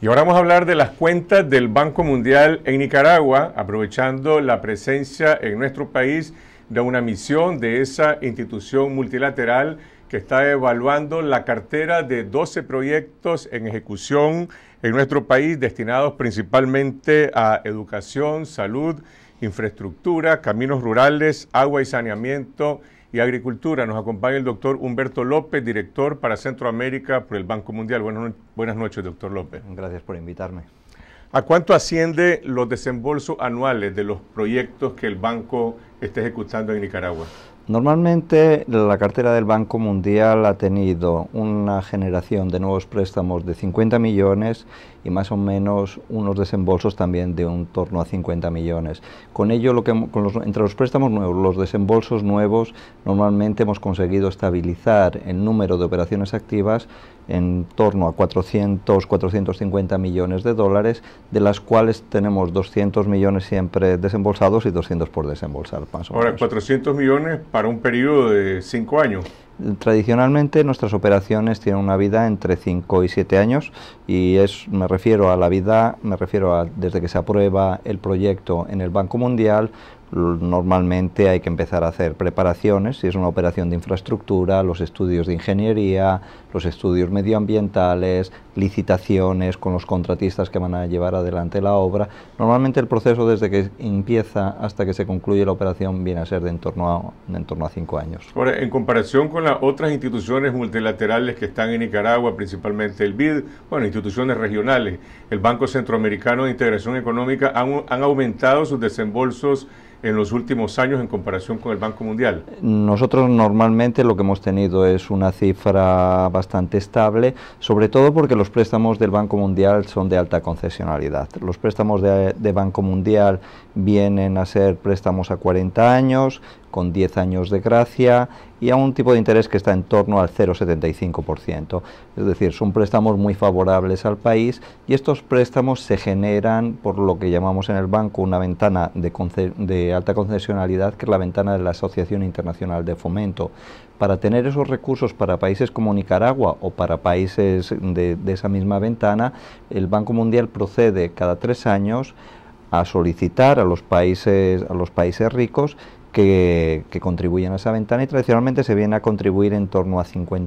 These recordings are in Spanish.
Y ahora vamos a hablar de las cuentas del Banco Mundial en Nicaragua, aprovechando la presencia en nuestro país de una misión de esa institución multilateral que está evaluando la cartera de 12 proyectos en ejecución en nuestro país destinados principalmente a educación, salud, infraestructura, caminos rurales, agua y saneamiento y Agricultura. Nos acompaña el doctor Humberto López, director para Centroamérica por el Banco Mundial. Buenas, noches, doctor López. Gracias por invitarme. ¿A cuánto asciende los desembolsos anuales de los proyectos que el banco está ejecutando en Nicaragua? Normalmente la cartera del Banco Mundial ha tenido una generación de nuevos préstamos de 50 millones y más o menos unos desembolsos también de un torno a 50 millones. Con ello, lo que, entre los préstamos nuevos, los desembolsos nuevos, normalmente hemos conseguido estabilizar el número de operaciones activas en torno a 400, 450 millones de dólares, de las cuales tenemos 200 millones siempre desembolsados y 200 por desembolsar, Ahora, 400 millones para un periodo de 5 años. Tradicionalmente nuestras operaciones tienen una vida entre 5 y 7 años y es, me refiero a la vida, me refiero a desde que se aprueba el proyecto en el Banco Mundial, normalmente hay que empezar a hacer preparaciones, si es una operación de infraestructura, los estudios de ingeniería, los estudios medioambientales, licitaciones con los contratistas que van a llevar adelante la obra. Normalmente el proceso desde que empieza hasta que se concluye la operación viene a ser de en torno a, en torno a cinco años. Ahora, en comparación con las otras instituciones multilaterales que están en Nicaragua, principalmente el BID, bueno, instituciones regionales, el Banco Centroamericano de Integración Económica, han, han aumentado sus desembolsos en los últimos años en comparación con el Banco Mundial? Nosotros normalmente lo que hemos tenido es una cifra bastante estable, sobre todo porque los préstamos del Banco Mundial son de alta concesionalidad. Los préstamos de, Banco Mundial vienen a ser préstamos a 40 años, con 10 años de gracia y a un tipo de interés que está en torno al 0,75%. Es decir, son préstamos muy favorables al país y estos préstamos se generan por lo que llamamos en el banco una ventana de alta concesionalidad, que es la ventana de la Asociación Internacional de Fomento para tener esos recursos para países como Nicaragua o para países de, esa misma ventana, el Banco Mundial procede cada tres años a solicitar a los países, a los países ricos que, contribuyan a esa ventana y tradicionalmente se viene a contribuir en torno a 50.000,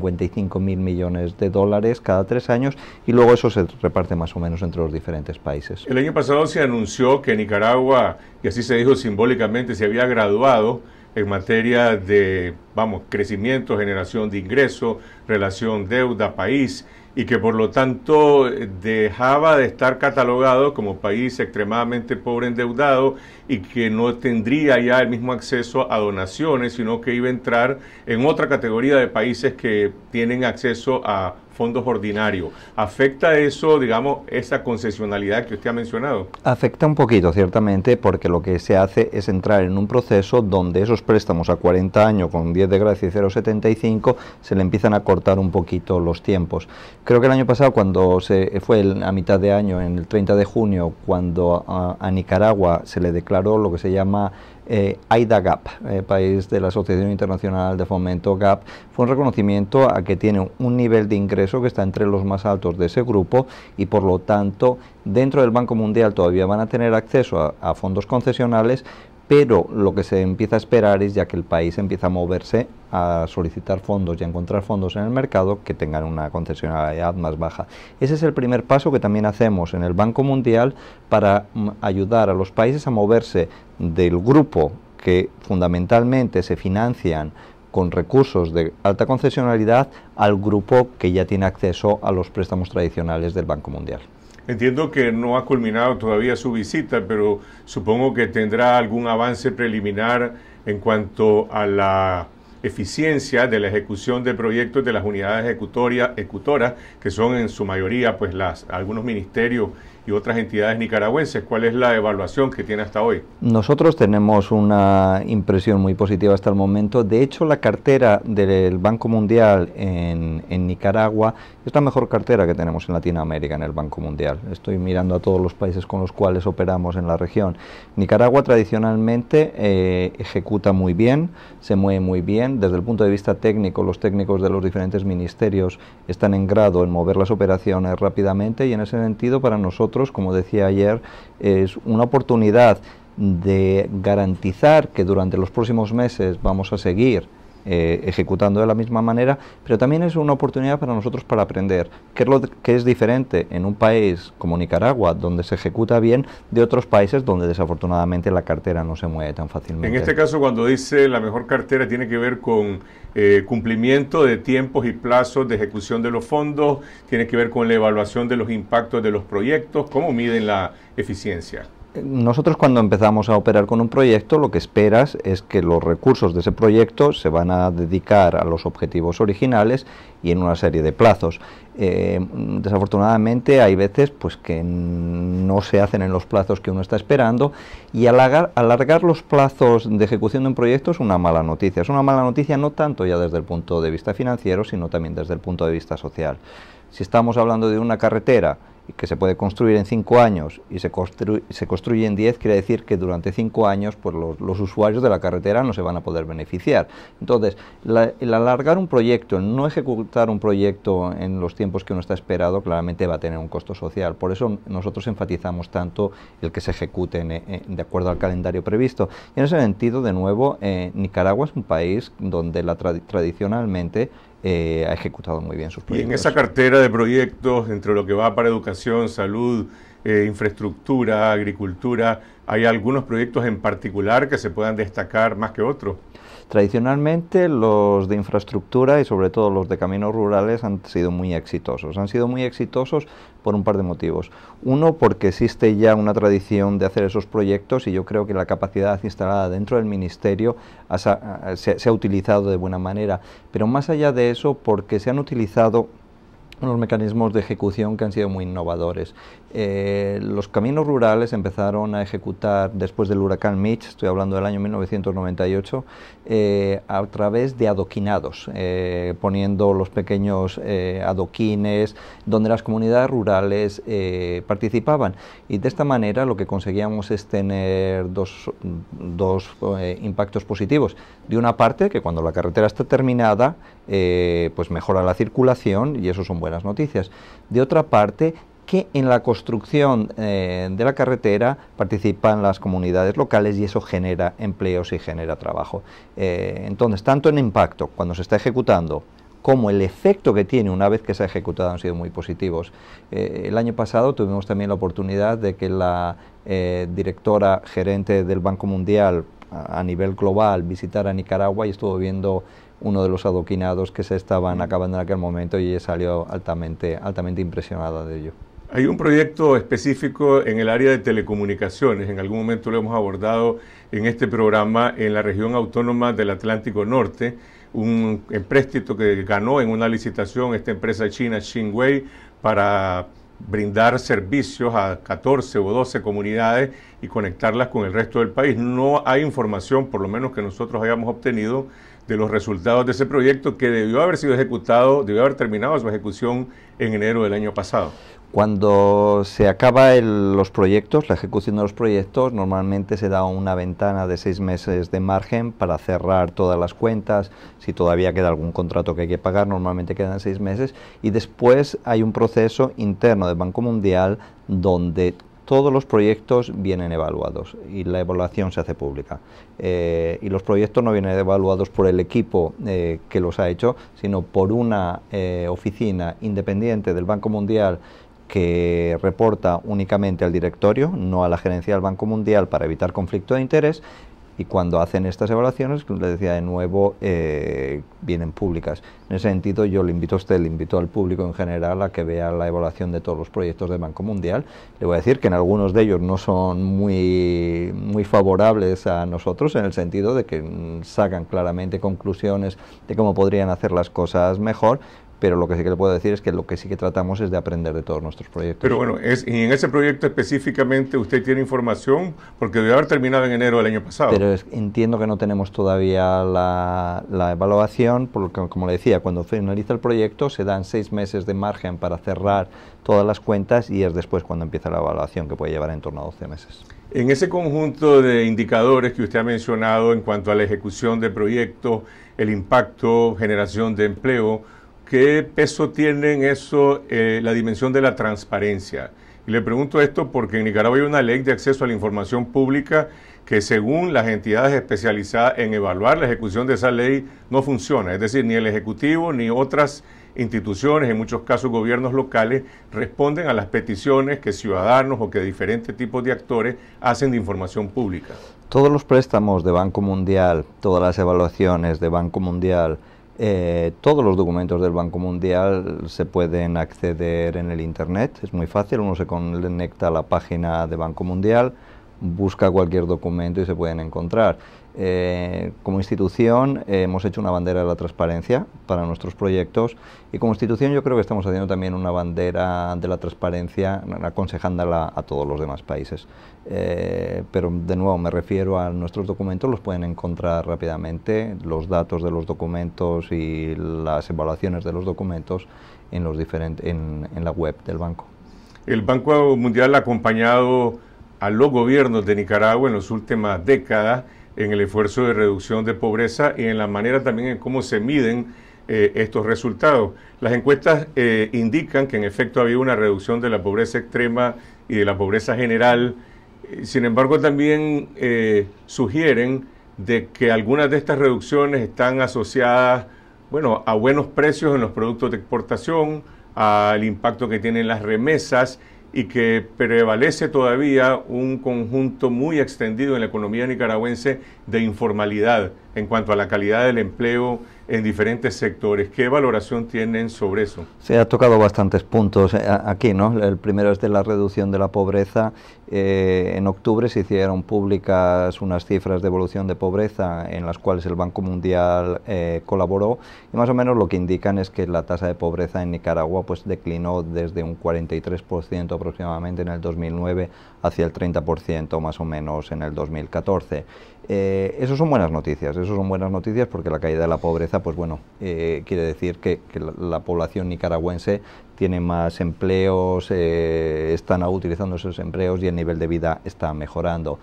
55.000 millones de dólares cada tres años y luego eso se reparte más o menos entre los diferentes países. El año pasado se anunció que Nicaragua, y así se dijo simbólicamente, se había graduado en materia de, vamos, crecimiento, generación de ingresos, relación deuda-país, y que por lo tanto dejaba de estar catalogado como país extremadamente pobre endeudado y que no tendría ya el mismo acceso a donaciones, sino que iba a entrar en otra categoría de países que tienen acceso a fondos ordinarios. ¿Afecta eso, digamos, esa concesionalidad que usted ha mencionado? Afecta un poquito, ciertamente, porque lo que se hace es entrar en un proceso donde esos préstamos a 40 años con 10 de gracia y 0,75 se le empiezan a cortar un poquito los tiempos. Creo que el año pasado, cuando se fue a mitad de año, en el 30 de junio, cuando a Nicaragua se le declaró lo que se llama eh, AIDA GAP, eh, país de la Asociación Internacional de Fomento GAP, fue un reconocimiento a que tiene un nivel de ingreso que está entre los más altos de ese grupo y por lo tanto dentro del Banco Mundial todavía van a tener acceso a fondos concesionales, pero lo que se empieza a esperar es ya que el país empieza a moverse a solicitar fondos y a encontrar fondos en el mercado que tengan una concesionalidad más baja. Ese es el primer paso que también hacemos en el Banco Mundial para mm, ayudar a los países a moverse del grupo que fundamentalmente se financian con recursos de alta concesionalidad al grupo que ya tiene acceso a los préstamos tradicionales del Banco Mundial. Entiendo que no ha culminado todavía su visita, pero supongo que tendrá algún avance preliminar en cuanto a la eficiencia de la ejecución de proyectos de las unidades ejecutorias, ejecutoras, que son en su mayoría pues las algunos ministerios y otras entidades nicaragüenses. ¿Cuál es la evaluación que tiene hasta hoy? Nosotros tenemos una impresión muy positiva hasta el momento. De hecho, la cartera del Banco Mundial en, en Nicaragua es la mejor cartera que tenemos en Latinoamérica en el Banco Mundial. Estoy mirando a todos los países con los cuales operamos en la región. Nicaragua tradicionalmente eh, ejecuta muy bien, se mueve muy bien. Desde el punto de vista técnico, los técnicos de los diferentes ministerios están en grado en mover las operaciones rápidamente y en ese sentido para nosotros como decía ayer, es una oportunidad de garantizar que durante los próximos meses vamos a seguir eh, ejecutando de la misma manera, pero también es una oportunidad para nosotros para aprender qué es que es diferente en un país como Nicaragua, donde se ejecuta bien, de otros países donde desafortunadamente la cartera no se mueve tan fácilmente. En este caso, cuando dice la mejor cartera, tiene que ver con eh, cumplimiento de tiempos y plazos de ejecución de los fondos, tiene que ver con la evaluación de los impactos de los proyectos, cómo miden la eficiencia nosotros cuando empezamos a operar con un proyecto lo que esperas es que los recursos de ese proyecto se van a dedicar a los objetivos originales y en una serie de plazos. Eh, desafortunadamente hay veces pues que no se hacen en los plazos que uno está esperando y alargar los plazos de ejecución de un proyecto es una mala noticia. Es una mala noticia no tanto ya desde el punto de vista financiero, sino también desde el punto de vista social. Si estamos hablando de una carretera, que se puede construir en cinco años y se, se construye en 10, quiere decir que durante cinco años pues, los, usuarios de la carretera no se van a poder beneficiar. Entonces, el alargar un proyecto, el no ejecutar un proyecto en los tiempos que uno está esperado, claramente va a tener un costo social. Por eso nosotros enfatizamos tanto el que se ejecute eh, de acuerdo al calendario previsto. Y en ese sentido, de nuevo, eh, Nicaragua es un país donde la tradicionalmente eh, ha ejecutado muy bien sus proyectos. Y en esa cartera de proyectos, entre lo que va para educación, salud eh, infraestructura, agricultura? ¿Hay algunos proyectos en particular que se puedan destacar más que otros? Tradicionalmente los de infraestructura y sobre todo los de caminos rurales han sido muy exitosos. Han sido muy exitosos por un par de motivos. Uno, porque existe ya una tradición de hacer esos proyectos y yo creo que la capacidad instalada dentro del Ministerio se ha utilizado de buena manera. Pero más allá de eso, porque se han utilizado unos mecanismos de ejecución que han sido muy innovadores. Eh, los caminos rurales empezaron a ejecutar después del huracán Mitch, estoy hablando del año 1998, eh, a través de adoquinados, eh, poniendo los pequeños adoquines donde las comunidades rurales participaban. Y de esta manera lo que conseguíamos es tener dos, dos impactos positivos. De una parte, que cuando la carretera está terminada, pues mejora la circulación y eso son buenas noticias. De otra parte, que en la construcción eh, de la carretera participan las comunidades locales y eso genera empleos y genera trabajo. Eh, entonces, tanto en impacto, cuando se está ejecutando, como el efecto que tiene una vez que se ha ejecutado han sido muy positivos. Eh, el año pasado tuvimos también la oportunidad de que la directora gerente del Banco Mundial a, nivel global visitara Nicaragua y estuvo viendo uno de los adoquinados que se estaban acabando en aquel momento y ella salió altamente, altamente impresionada de ello. Hay un proyecto específico en el área de telecomunicaciones, en algún momento lo hemos abordado en este programa en la región autónoma del Atlántico Norte, un empréstito que ganó en una licitación esta empresa china Xinhui, para brindar servicios a 14 o 12 comunidades y conectarlas con el resto del país. No hay información, por lo menos que nosotros hayamos obtenido, de los resultados de ese proyecto que debió haber sido ejecutado, debió haber terminado su ejecución en enero del año pasado. Cuando se acaba los proyectos, la ejecución de los proyectos, normalmente se da una ventana de seis meses de margen para cerrar todas las cuentas. Si todavía queda algún contrato que hay que pagar, normalmente quedan seis meses. Y después hay un proceso interno del Banco Mundial donde todos los proyectos vienen evaluados y la evaluación se hace pública. Eh, y los proyectos no vienen evaluados por el equipo eh, que los ha hecho, sino por una eh, oficina independiente del Banco Mundial que reporta únicamente al directorio, no a la gerencia del Banco Mundial para evitar conflicto de interés, y cuando hacen estas evaluaciones, como les decía de nuevo, eh, vienen públicas. En ese sentido, yo le invito a usted, le invito al público en general a que vea la evaluación de todos los proyectos del Banco Mundial. Le voy a decir que en algunos de ellos no son muy, muy favorables a nosotros, en el sentido de que mm, sacan claramente conclusiones de cómo podrían hacer las cosas mejor, pero lo que sí que le puedo decir es que lo que sí que tratamos es de aprender de todos nuestros proyectos. Pero bueno, es, y en ese proyecto específicamente usted tiene información, porque debe haber terminado en enero del año pasado. Pero entiendo que no tenemos todavía la, la evaluación, porque como le decía, cuando finaliza el proyecto se dan seis meses de margen para cerrar todas las cuentas y es después cuando empieza la evaluación, que puede llevar en torno a 12 meses. En ese conjunto de indicadores que usted ha mencionado en cuanto a la ejecución de proyectos, el impacto, generación de empleo, ¿Qué peso tiene en eso eh, la dimensión de la transparencia? Y le pregunto esto porque en Nicaragua hay una ley de acceso a la información pública que según las entidades especializadas en evaluar la ejecución de esa ley no funciona. Es decir, ni el Ejecutivo ni otras instituciones, en muchos casos gobiernos locales, responden a las peticiones que ciudadanos o que diferentes tipos de actores hacen de información pública. Todos los préstamos de Banco Mundial, todas las evaluaciones de Banco Mundial, eh, todos los documentos del Banco Mundial se pueden acceder en el Internet, es muy fácil, uno se conecta a la página de Banco Mundial, busca cualquier documento y se pueden encontrar. Eh, como institución eh, hemos hecho una bandera de la transparencia para nuestros proyectos y como institución yo creo que estamos haciendo también una bandera de la transparencia aconsejándola a todos los demás países. Eh, pero de nuevo me refiero a nuestros documentos, los pueden encontrar rápidamente, los datos de los documentos y las evaluaciones de los documentos en, los diferentes, en, en la web del banco. El Banco Mundial ha acompañado a los gobiernos de Nicaragua en las últimas décadas en el esfuerzo de reducción de pobreza y en la manera también en cómo se miden eh, estos resultados. Las encuestas eh, indican que en efecto había una reducción de la pobreza extrema y de la pobreza general, sin embargo también eh, sugieren de que algunas de estas reducciones están asociadas bueno, a buenos precios en los productos de exportación, al impacto que tienen las remesas y que prevalece todavía un conjunto muy extendido en la economía nicaragüense de informalidad en cuanto a la calidad del empleo, en diferentes sectores. ¿Qué valoración tienen sobre eso? Se ha tocado bastantes puntos eh, aquí, ¿no? El primero es de la reducción de la pobreza. Eh, en octubre se hicieron públicas unas cifras de evolución de pobreza en las cuales el Banco Mundial eh, colaboró y más o menos lo que indican es que la tasa de pobreza en Nicaragua pues declinó desde un 43% aproximadamente en el 2009 hacia el 30% más o menos en el 2014. Eh, eso son buenas noticias, eso son buenas noticias porque la caída de la pobreza, pues bueno, eh, quiere decir que, la, población nicaragüense tiene más empleos, eh, están utilizando esos empleos y el nivel de vida está mejorando.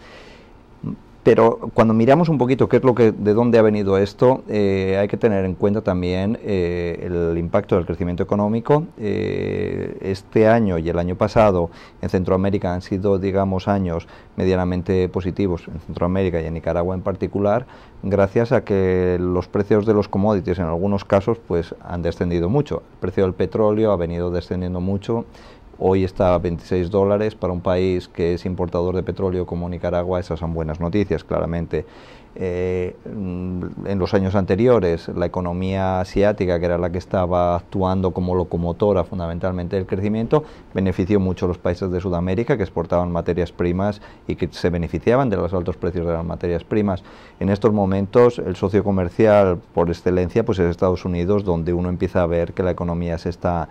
Pero cuando miramos un poquito qué es lo que, de dónde ha venido esto, eh, hay que tener en cuenta también eh, el impacto del crecimiento económico. Eh, este año y el año pasado en Centroamérica han sido, digamos, años medianamente positivos en Centroamérica y en Nicaragua en particular, gracias a que los precios de los commodities en algunos casos pues han descendido mucho. El precio del petróleo ha venido descendiendo mucho. Hoy está a 26 dólares. Para un país que es importador de petróleo como Nicaragua, esas son buenas noticias, claramente. Eh, mm, en los años anteriores, la economía asiática, que era la que estaba actuando como locomotora fundamentalmente del crecimiento, benefició mucho a los países de Sudamérica que exportaban materias primas y que se beneficiaban de los altos precios de las materias primas. En estos momentos, el socio comercial por excelencia pues es Estados Unidos, donde uno empieza a ver que la economía se está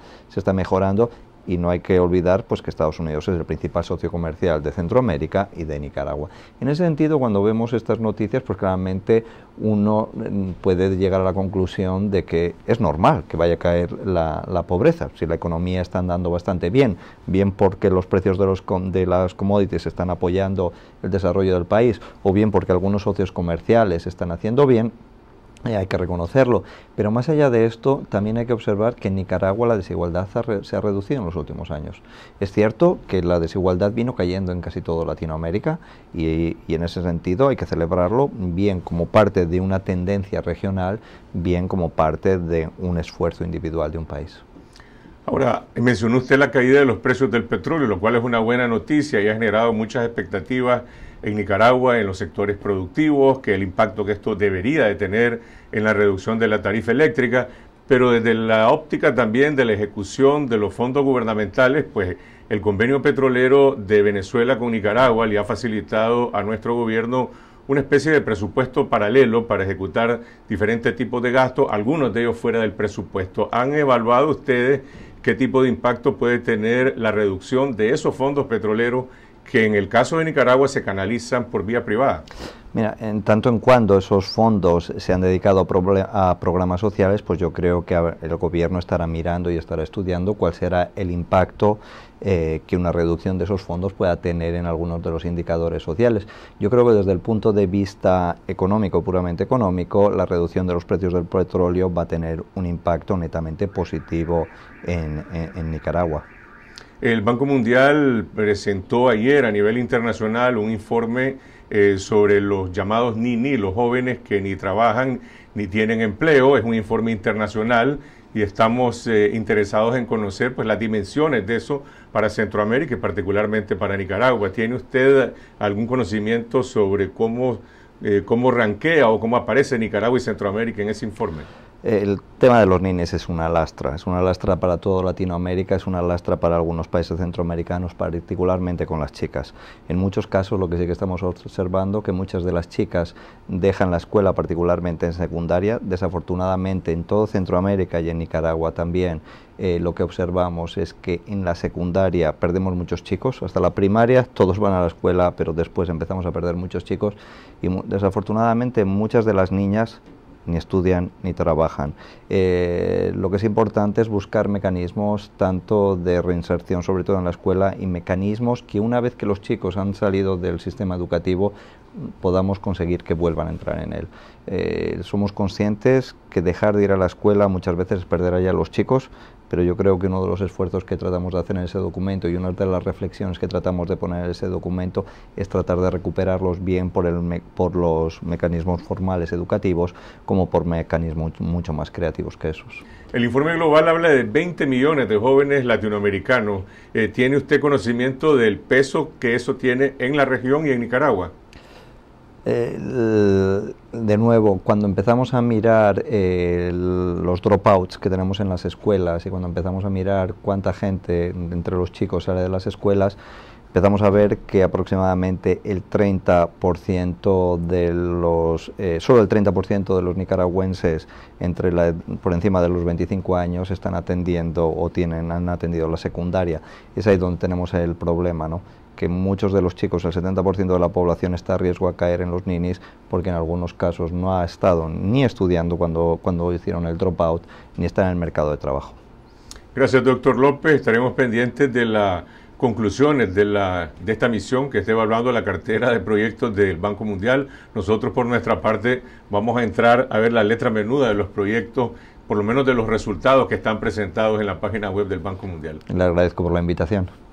mejorando y no hay que olvidar pues que Estados Unidos es el principal socio comercial de Centroamérica y de Nicaragua. En ese sentido, cuando vemos estas noticias, pues claramente uno mm, puede llegar a la conclusión de que es normal que vaya a caer la, pobreza, si la economía está andando bastante bien, bien porque los precios de, los, de las commodities están apoyando el desarrollo del país o bien porque algunos socios comerciales están haciendo bien, eh, hay que reconocerlo. Pero más allá de esto, también hay que observar que en Nicaragua la desigualdad se ha reducido en los últimos años. Es cierto que la desigualdad vino cayendo en casi toda Latinoamérica y, en ese sentido hay que celebrarlo bien como parte de una tendencia regional, bien como parte de un esfuerzo individual de un país. Ahora, mencionó usted la caída de los precios del petróleo, lo cual es una buena noticia y ha generado muchas expectativas en Nicaragua, en los sectores productivos, que el impacto que esto debería de tener en la reducción de la tarifa eléctrica, pero desde la óptica también de la ejecución de los fondos gubernamentales, pues el convenio petrolero de Venezuela con Nicaragua le ha facilitado a nuestro gobierno una especie de presupuesto paralelo para ejecutar diferentes tipos de gastos, algunos de ellos fuera del presupuesto. ¿Han evaluado ustedes qué tipo de impacto puede tener la reducción de esos fondos petroleros que en el caso de Nicaragua se canalizan por vía privada. Mira, en tanto en cuando esos fondos se han dedicado a, programas sociales, pues yo creo que el gobierno estará mirando y estará estudiando cuál será el impacto eh, que una reducción de esos fondos pueda tener en algunos de los indicadores sociales. Yo creo que desde el punto de vista económico, puramente económico, la reducción de los precios del petróleo va a tener un impacto netamente positivo en Nicaragua. El Banco Mundial presentó ayer a nivel internacional un informe eh, sobre los llamados NINI, los jóvenes que ni trabajan ni tienen empleo. Es un informe internacional y estamos eh, interesados en conocer pues, las dimensiones de eso para Centroamérica y particularmente para Nicaragua. ¿Tiene usted algún conocimiento sobre cómo, eh, cómo ranquea o cómo aparece Nicaragua y Centroamérica en ese informe? el tema de los niños es una lastra, es una lastra para toda Latinoamérica, es una lastra para algunos países centroamericanos, particularmente con las chicas. En muchos casos lo que sí que estamos observando que muchas de las chicas dejan la escuela, particularmente en secundaria, desafortunadamente en todo Centroamérica y en Nicaragua también, eh, lo que observamos es que en la secundaria perdemos muchos chicos, hasta la primaria todos van a la escuela, pero después empezamos a perder muchos chicos y desafortunadamente muchas de las niñas ni estudian ni trabajan. Eh, lo que es importante es buscar mecanismos tanto de reinserción, sobre todo en la escuela, y mecanismos que una vez que los chicos han salido del sistema educativo podamos conseguir que vuelvan a entrar en él. Eh, somos conscientes que dejar de ir a la escuela muchas veces es perder a los chicos, pero yo creo que uno de los esfuerzos que tratamos de hacer en ese documento y una de las reflexiones que tratamos de poner en ese documento es tratar de recuperarlos bien por, el por los mecanismos formales educativos como por mecanismos mucho más creativos que esos. El informe global habla de 20 millones de jóvenes latinoamericanos. Eh, ¿Tiene usted conocimiento del peso que eso tiene en la región y en Nicaragua? de nuevo, cuando empezamos a mirar los dropouts que tenemos en las escuelas y cuando empezamos a mirar cuánta gente entre los chicos sale de las escuelas, empezamos a ver que aproximadamente el 30% de los, eh, solo el 30% de los nicaragüenses entre la, por encima de los 25 años están atendiendo o tienen, han atendido la secundaria. Es ahí donde tenemos el problema, ¿no? que muchos de los chicos, el 70% de la población está a riesgo a caer en los ninis porque en algunos casos no ha estado ni estudiando cuando, cuando hicieron el dropout ni está en el mercado de trabajo. Gracias, doctor López. Estaremos pendientes de las conclusiones de, la, de esta misión que esté evaluando la cartera de proyectos del Banco Mundial. Nosotros, por nuestra parte, vamos a entrar a ver la letra menuda de los proyectos por lo menos de los resultados que están presentados en la página web del Banco Mundial. Le agradezco por la invitación.